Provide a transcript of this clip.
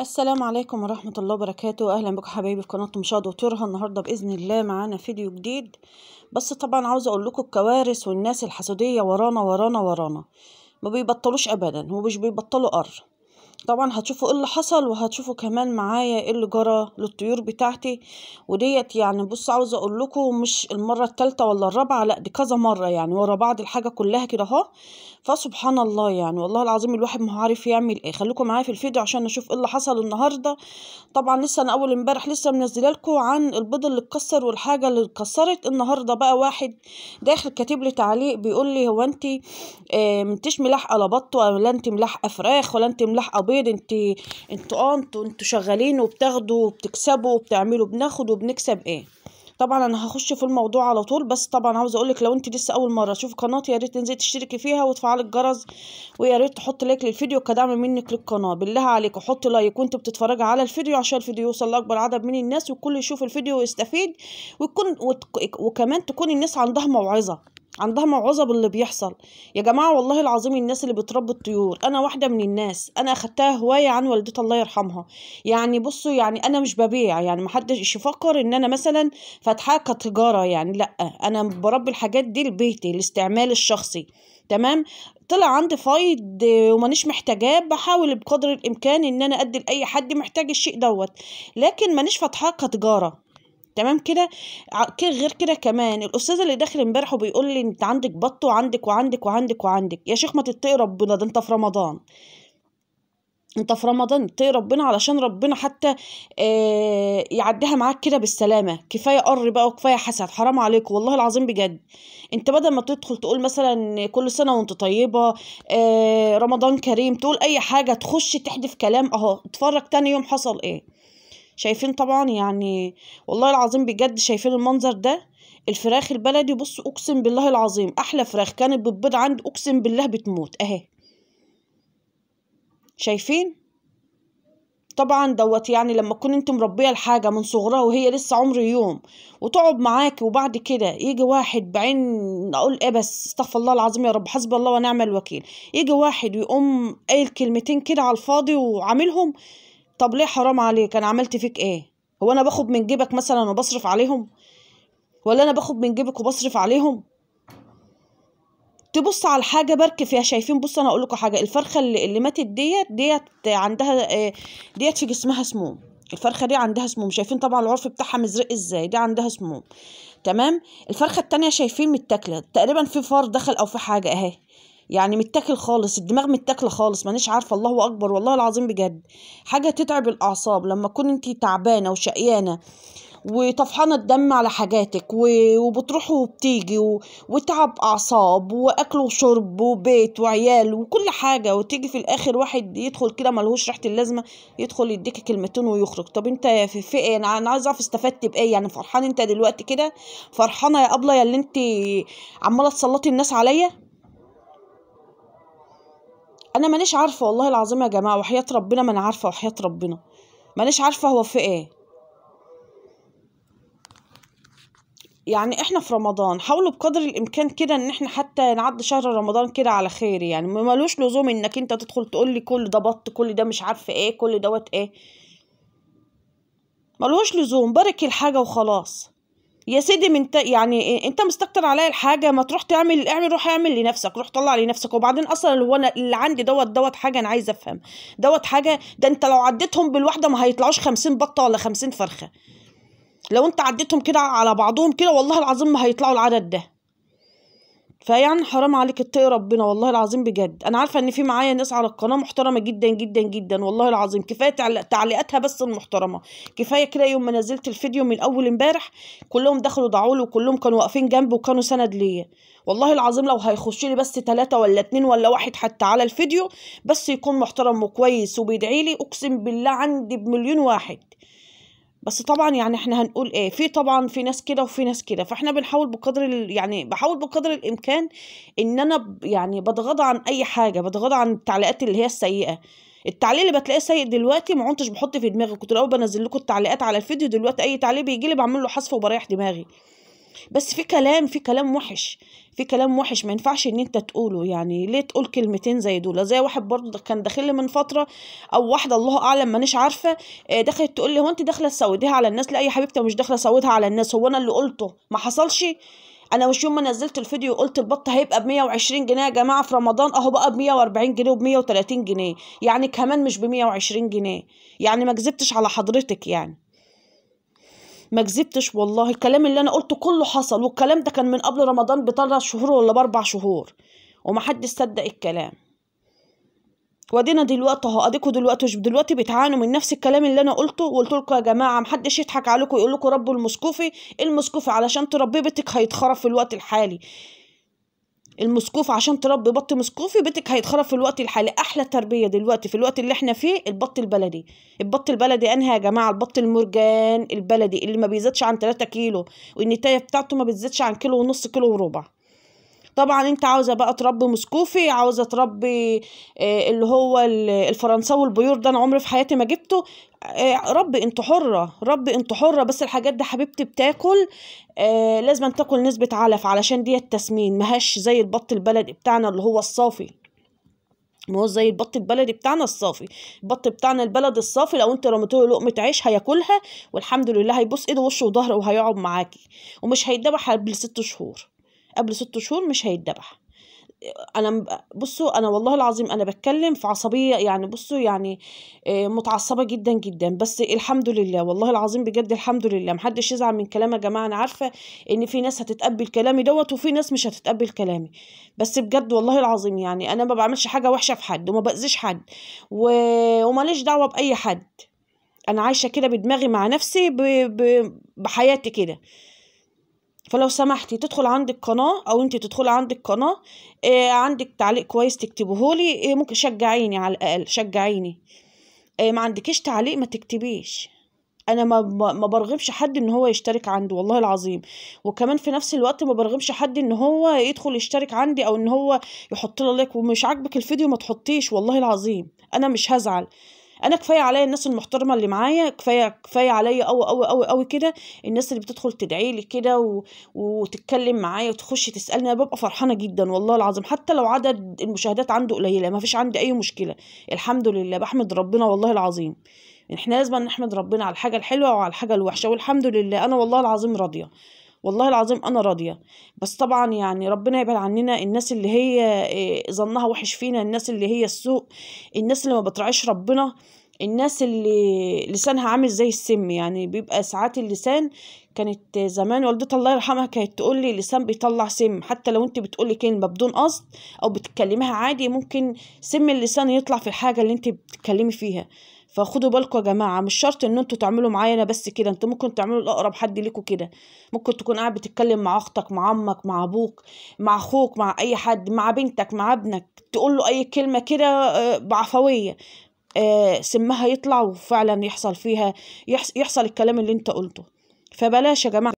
السلام عليكم ورحمة الله وبركاته أهلا بكم حبايبي في قناة مشاهد دكتورها النهاردة بإذن الله معانا فيديو جديد بس طبعا عاوزة أقول لكم الكوارث والناس الحسودية ورانا ورانا ورانا ما بيبطلوش أبدا ومش بيبطلوا قر طبعا هتشوفوا ايه اللي حصل وهتشوفوا كمان معايا ايه اللي جرى للطيور بتاعتي وديت يعني بص عاوزه اقول لكم مش المره الثالثه ولا الرابعه لا دي كذا مره يعني ورا بعض الحاجه كلها كده اهو فسبحان الله يعني والله العظيم الواحد ما هو عارف يعمل ايه خليكم معايا في الفيديو عشان نشوف ايه اللي حصل النهارده طبعا لسه انا اول امبارح لسه منزله لكم عن البيض اللي اتكسر والحاجه اللي اتكسرت النهارده بقى واحد داخل كاتب لي تعليق بيقول لي هو انت مش آه، منتش ملاحقه لبط ولا انت ملاحقه فراخ ولا انت ملاحقه بيض انت انتوا اه انتوا انتوا شغالين وبتاخدوا وبتكسبوا وبتعملوا بناخد وبنكسب ايه طبعا انا هخش في الموضوع على طول بس طبعا عاوزه اقولك لو انت لسه اول مره تشوف قناتي يا ريت تنزلي تشتركي فيها وتفعلي الجرس ويا ريت تحطي لايك للفيديو كدعم منك للقناه بالله عليك حط لايك وانت بتتفرجي على الفيديو عشان الفيديو يوصل لاكبر عدد من الناس والكل يشوف الفيديو ويستفيد ويكون وكمان تكون الناس عندها موعظه عندها موعظه باللي بيحصل يا جماعه والله العظيم الناس اللي بتربي الطيور انا واحده من الناس انا اخدتها هوايه عن والدتي الله يرحمها يعني بصوا يعني انا مش ببيع يعني محدش يفكر ان انا مثلا فاتحاها كتجاره يعني لا انا بربي الحاجات دي لبيتي الاستعمال الشخصي تمام طلع عندي فايد ومانيش محتاجاه بحاول بقدر الامكان ان انا ادي لاي حد محتاج الشيء دوت لكن مانيش فاتحاها كتجاره تمام كده غير كده كمان الاستاذ اللي داخل امبارح وبيقول لي انت عندك بط وعندك وعندك وعندك وعندك يا شيخ ما تتقي ربنا ده انت في رمضان انت في رمضان اتقي ربنا علشان ربنا حتى اه يعديها معاك كده بالسلامه كفايه قر بقى وكفايه حسد حرام عليك والله العظيم بجد انت بدل ما تدخل تقول مثلا كل سنه وانت طيبه اه رمضان كريم تقول اي حاجه تخش تحدف كلام اهو اتفرج تاني يوم حصل ايه شايفين طبعا يعني والله العظيم بجد شايفين المنظر ده الفراخ البلدي بص اقسم بالله العظيم احلى فراخ كانت بتبيض عندي اقسم بالله بتموت اهي شايفين طبعا دوت يعني لما تكون انت مربيه الحاجه من صغرها وهي لسه عمر يوم وتقعد معاكي وبعد كده يجي واحد بعين اقول ايه بس استغفر الله العظيم يا رب حسب الله ونعم الوكيل يجي واحد ويقوم قايل كلمتين كده على الفاضي وعاملهم طب ليه حرام عليك انا عملت فيك ايه هو انا باخد من جيبك مثلا وبصرف عليهم ولا انا باخد من جيبك وبصرف عليهم تبص على الحاجه برك فيها شايفين بص انا اقول لكم حاجه الفرخه اللي, اللي ماتت ديت ديت عندها آه، ديت في جسمها سموم الفرخه دي عندها سموم شايفين طبعا العرف بتاعها مزرق ازاي دي عندها سموم تمام الفرخه التانية شايفين متاكله تقريبا في فار دخل او في حاجه اهي يعني متاكل خالص الدماغ متاكله خالص مانيش عارفه الله اكبر والله العظيم بجد حاجه تتعب الاعصاب لما تكون انت تعبانه وشقيانه وطفحانه الدم على حاجاتك وبتروحي وبتيجي وتعب اعصاب واكل وشرب وبيت وعيال وكل حاجه وتيجي في الاخر واحد يدخل كده ملهوش ريحه اللازمه يدخل يديك كلمتين ويخرج طب انت في, في ايه انا عايز اعرف استفدت بايه يعني فرحان انت دلوقتي كده فرحانه يا ابله يا اللي انت عماله تسلطي الناس عليا انا مانيش عارفه والله العظيم يا جماعه وحياه ربنا ما انا عارفه وحياه ربنا مانيش عارفه هو في ايه يعني احنا في رمضان حاولوا بقدر الامكان كده ان احنا حتى نعدي شهر رمضان كده على خير يعني ملوش لزوم انك انت تدخل تقول لي كل ده بط كل ده مش عارفه ايه كل دوت ايه ملوش لزوم بارك الحاجه وخلاص يا سيدي من يعني انت مستكتر عليا الحاجه ما تروح تعمل اعمل روح اعمل لنفسك روح طلع لنفسك وبعدين اصلا اللي هو انا اللي عندي دوت دوت حاجه انا عايزه افهم دوت حاجه ده انت لو عديتهم بالواحده ما هيطلعوش 50 بطه ولا 50 فرخه لو انت عديتهم كده على بعضهم كده والله العظيم ما هيطلعوا العدد ده فيعني حرام عليك اتقي ربنا والله العظيم بجد انا عارفه ان في معايا ناس على القناه محترمه جدا جدا جدا والله العظيم كفايه تعليقاتها بس المحترمه كفايه كده يوم ما نزلت الفيديو من اول امبارح كلهم دخلوا دعوا له وكلهم كانوا واقفين جنبي وكانوا سند ليا والله العظيم لو هيخش لي بس تلاتة ولا اتنين ولا واحد حتى على الفيديو بس يكون محترم وكويس وبيدعي لي اقسم بالله عندي بمليون واحد بس طبعا يعني احنا هنقول ايه في طبعا في ناس كده وفي ناس كده فاحنا بنحاول بقدر ال... يعني بحاول بقدر الامكان ان انا ب يعني بتغاضى عن اي حاجه بتغاضى عن التعليقات اللي هي السيئه التعليق اللي بتلاقيه سيء دلوقتي ما كنتش بحط في دماغي كنت الاول بنزل لكم التعليقات على الفيديو دلوقتي اي تعليق بيجي لي بعمل له حذف وبريح دماغي بس في كلام في كلام وحش في كلام وحش ما ينفعش ان انت تقوله يعني ليه تقول كلمتين زي دول زي واحد برضه كان داخل لي من فتره او واحده الله اعلم مانيش عارفه آه، دخلت تقول لي هو انت داخله تسوديها على الناس لا يا حبيبتي مش داخله اسودها على الناس هو انا اللي قلته ما حصلش انا مش يوم ما نزلت الفيديو قلت البط هيبقى ب 120 جنيه يا جماعه في رمضان اهو بقى ب 140 جنيه وب 130 جنيه يعني كمان مش ب 120 جنيه يعني ما كذبتش على حضرتك يعني ما كذبتش والله الكلام اللي انا قلته كله حصل والكلام ده كان من قبل رمضان بثلاث شهور ولا باربع شهور ومحدش صدق الكلام وادينا دلوقتي اهو اديكوا دلوقتي دلوقتي بتعانوا من نفس الكلام اللي انا قلته وقلت لكم يا جماعه محدش يضحك عليكم يقول لكم ربوا المسكوفي المسكوفي علشان تربيه بيتك هيتخرف في الوقت الحالي المسكوف عشان تربي بط مسكوفي بيتك هيتخرب في الوقت الحالي احلى تربيه دلوقتي في الوقت اللي احنا فيه البط البلدي البط البلدي انهي يا جماعه البط المرجان البلدي اللي ما بيزيدش عن 3 كيلو والنتايه بتاعته ما بتزيدش عن كيلو ونص كيلو وربع طبعا انت عاوزه بقى تربي مسكوفي عاوزه تربي آه، اللي هو الفرنساوي البيور ده انا عمري في حياتي ما جبته آه، رب انت حره رب انت حره بس الحاجات دي حبيبتي بتاكل آه، لازم تاكل نسبه علف علشان دي التسمين مهاش زي البط البلدي بتاعنا اللي هو الصافي ما هو زي البط البلدي بتاعنا الصافي البط بتاعنا البلد الصافي لو انت رميت له لقمه عيش هياكلها والحمد لله هيبص ايده وشه وظهره وهيقعد معاكي ومش هيدبح بالست شهور قبل ست شهور مش هيتدبح انا بصوا انا والله العظيم انا بتكلم في عصبيه يعني بصوا يعني آه، متعصبه جدا جدا بس الحمد لله والله العظيم بجد الحمد لله محدش يزعل من كلام يا جماعه انا عارفه ان في ناس هتتقبل كلامي دوت وفي ناس مش هتتقبل كلامي بس بجد والله العظيم يعني انا ما بعملش حاجه وحشه في حد وما باذيش حد و... وماليش دعوه باي حد انا عايشه كده بدماغي مع نفسي ب... ب... بحياتي كده فلو سمحتي تدخل عند القناة أو أنت تدخل عند القناة إيه عندك تعليق كويس تكتبهولي إيه ممكن شجعيني على الأقل شجعيني إيه ما عندكش تعليق ما تكتبيش انا ما ما برغمش حد ان هو يشترك عندي والله العظيم وكمان في نفس الوقت ما برغمش حد ان هو يدخل يشترك عندي او ان هو يحط له لايك ومش عاجبك الفيديو ما تحطيش والله العظيم انا مش هزعل انا كفايه عليا الناس المحترمه اللي معايا كفايه كفايه عليا قوي قوي قوي قوي كده الناس اللي بتدخل تدعي لي كده و... وتتكلم معايا وتخش تسالني انا ببقى فرحانه جدا والله العظيم حتى لو عدد المشاهدات عنده قليله ما فيش عندي اي مشكله الحمد لله بحمد ربنا والله العظيم احنا لازم نحمد ربنا على الحاجه الحلوه وعلى الحاجه الوحشه والحمد لله انا والله العظيم راضيه والله العظيم انا راضيه بس طبعا يعني ربنا يبعد عننا الناس اللي هي آه، ظنها وحش فينا الناس اللي هي السوء الناس اللي ما بتراعيش ربنا الناس اللي لسانها عامل زي السم يعني بيبقى ساعات اللسان كانت زمان والدتي الله يرحمها كانت تقول لي اللسان بيطلع سم حتى لو انت بتقولي كلمه بدون قصد او بتتكلميها عادي ممكن سم اللسان يطلع في الحاجه اللي انت بتتكلمي فيها فخدوا بالكم يا جماعه مش شرط ان انتوا تعملوا معايا انا بس كده انتوا ممكن تعملوا لاقرب حد ليكوا كده ممكن تكون قاعد بتتكلم مع اختك مع عمك مع ابوك مع اخوك مع اي حد مع بنتك مع ابنك تقول له اي كلمه كده آه، بعفويه آه، سمها يطلع وفعلا يحصل فيها يحصل الكلام اللي انت قلته فبلاش يا جماعه